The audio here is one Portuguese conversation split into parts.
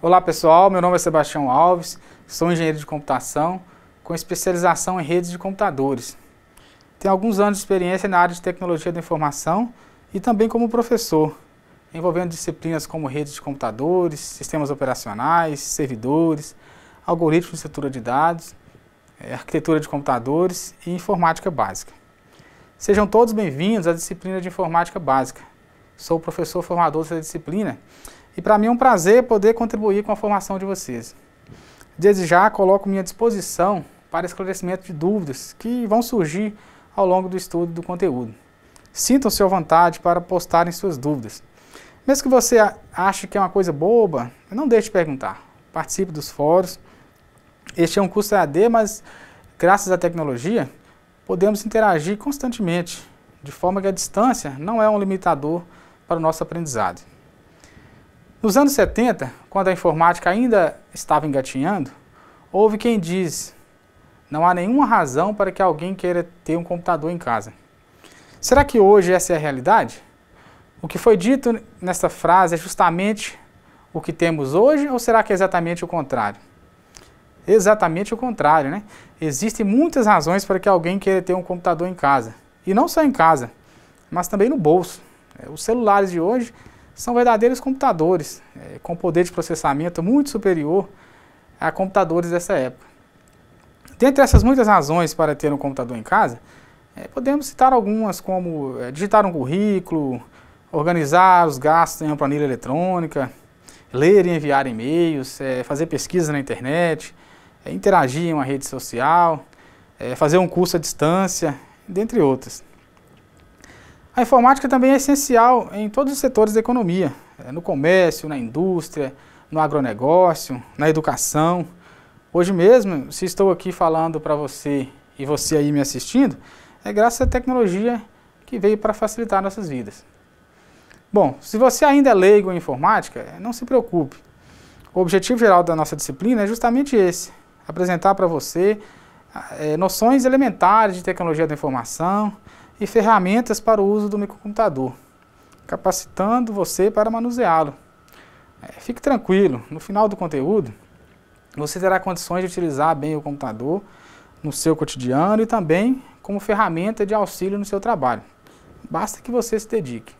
Olá pessoal, meu nome é Sebastião Alves, sou engenheiro de computação com especialização em redes de computadores. Tenho alguns anos de experiência na área de tecnologia da informação e também como professor, envolvendo disciplinas como redes de computadores, sistemas operacionais, servidores, algoritmos de estrutura de dados, eh, arquitetura de computadores e informática básica. Sejam todos bem-vindos à disciplina de informática básica. Sou o professor formador dessa disciplina e para mim é um prazer poder contribuir com a formação de vocês. Desde já coloco minha disposição para esclarecimento de dúvidas que vão surgir ao longo do estudo do conteúdo. Sintam-se à vontade para postarem suas dúvidas. Mesmo que você ache que é uma coisa boba, não deixe de perguntar. Participe dos fóruns. Este é um curso AD, mas graças à tecnologia, podemos interagir constantemente, de forma que a distância não é um limitador para o nosso aprendizado. Nos anos 70, quando a informática ainda estava engatinhando, houve quem diz: não há nenhuma razão para que alguém queira ter um computador em casa. Será que hoje essa é a realidade? O que foi dito nesta frase é justamente o que temos hoje ou será que é exatamente o contrário? Exatamente o contrário, né? Existem muitas razões para que alguém queira ter um computador em casa. E não só em casa, mas também no bolso. É, os celulares de hoje são verdadeiros computadores, é, com poder de processamento muito superior a computadores dessa época. Dentre essas muitas razões para ter um computador em casa, é, podemos citar algumas como é, digitar um currículo, organizar os gastos em uma planilha eletrônica, ler e enviar e-mails, é, fazer pesquisa na internet, é, interagir em uma rede social, é, fazer um curso à distância, dentre outras. A informática também é essencial em todos os setores da economia, eh, no comércio, na indústria, no agronegócio, na educação. Hoje mesmo, se estou aqui falando para você e você aí me assistindo, é graças à tecnologia que veio para facilitar nossas vidas. Bom, se você ainda é leigo em informática, eh, não se preocupe. O objetivo geral da nossa disciplina é justamente esse, apresentar para você é, noções elementares de tecnologia da informação, e ferramentas para o uso do microcomputador, capacitando você para manuseá-lo. É, fique tranquilo, no final do conteúdo, você terá condições de utilizar bem o computador no seu cotidiano e também como ferramenta de auxílio no seu trabalho. Basta que você se dedique.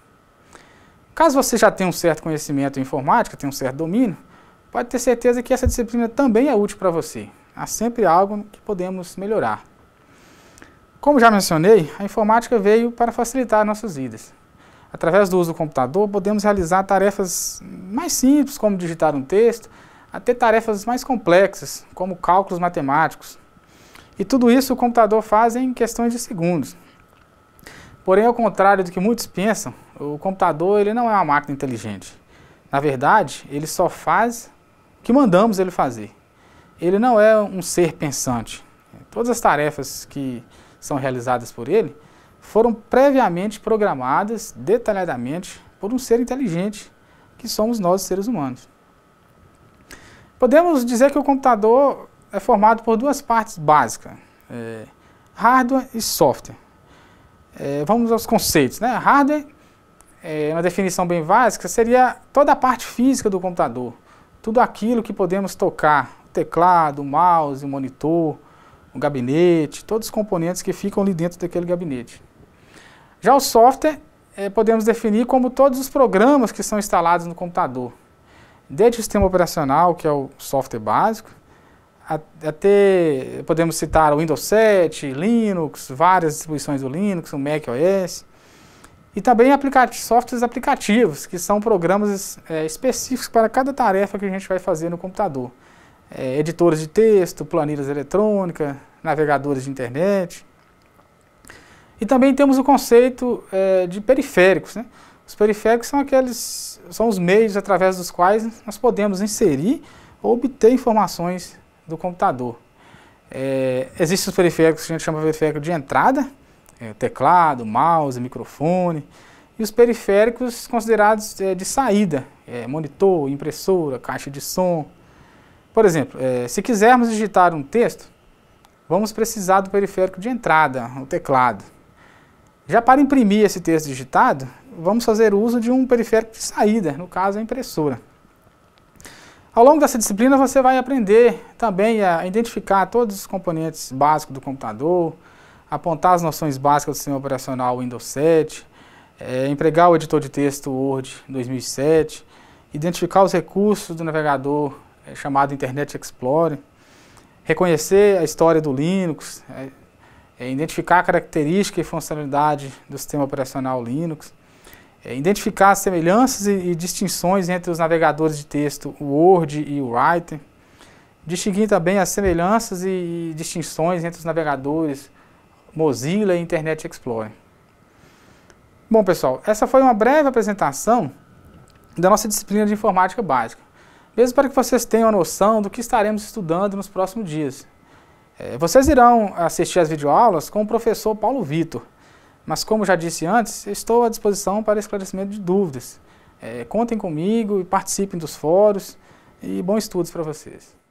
Caso você já tenha um certo conhecimento em informática, tenha um certo domínio, pode ter certeza que essa disciplina também é útil para você. Há sempre algo que podemos melhorar. Como já mencionei, a informática veio para facilitar nossas vidas. Através do uso do computador, podemos realizar tarefas mais simples, como digitar um texto, até tarefas mais complexas, como cálculos matemáticos. E tudo isso o computador faz em questões de segundos. Porém, ao contrário do que muitos pensam, o computador ele não é uma máquina inteligente. Na verdade, ele só faz o que mandamos ele fazer. Ele não é um ser pensante. Todas as tarefas que são realizadas por ele, foram previamente programadas detalhadamente por um ser inteligente, que somos nós, seres humanos. Podemos dizer que o computador é formado por duas partes básicas, é, hardware e software. É, vamos aos conceitos. Né? Hardware, é, uma definição bem básica, seria toda a parte física do computador, tudo aquilo que podemos tocar, teclado, mouse, monitor, o gabinete, todos os componentes que ficam ali dentro daquele gabinete. Já o software é, podemos definir como todos os programas que são instalados no computador, desde o sistema operacional, que é o software básico, até podemos citar o Windows 7, Linux, várias distribuições do Linux, o Mac OS, e também softwares aplicativos, que são programas é, específicos para cada tarefa que a gente vai fazer no computador. É, editores de texto, planilhas eletrônicas, navegadores de internet. E também temos o conceito é, de periféricos. Né? Os periféricos são aqueles, são os meios através dos quais nós podemos inserir ou obter informações do computador. É, existem os periféricos que a gente chama de periférico de entrada, é, teclado, mouse, microfone, e os periféricos considerados é, de saída, é, monitor, impressora, caixa de som. Por exemplo, é, se quisermos digitar um texto, vamos precisar do periférico de entrada, o teclado. Já para imprimir esse texto digitado, vamos fazer uso de um periférico de saída, no caso a impressora. Ao longo dessa disciplina você vai aprender também a identificar todos os componentes básicos do computador, apontar as noções básicas do sistema operacional Windows 7, é, empregar o editor de texto Word 2007, identificar os recursos do navegador é, chamado Internet Explorer, reconhecer a história do Linux, é, é, identificar a característica e funcionalidade do sistema operacional Linux, é identificar as semelhanças e, e, distinções entre os navegadores de texto Word e Writer, distinguir também as semelhanças e, e distinções entre os navegadores Mozilla e Internet Explorer. Bom pessoal, essa foi uma breve apresentação da nossa disciplina de informática básica mesmo para que vocês tenham a noção do que estaremos estudando nos próximos dias. É, vocês irão assistir as videoaulas com o professor Paulo Vitor, mas como já disse antes, estou à disposição para esclarecimento de dúvidas. É, contem comigo e participem dos fóruns e bons estudos para vocês.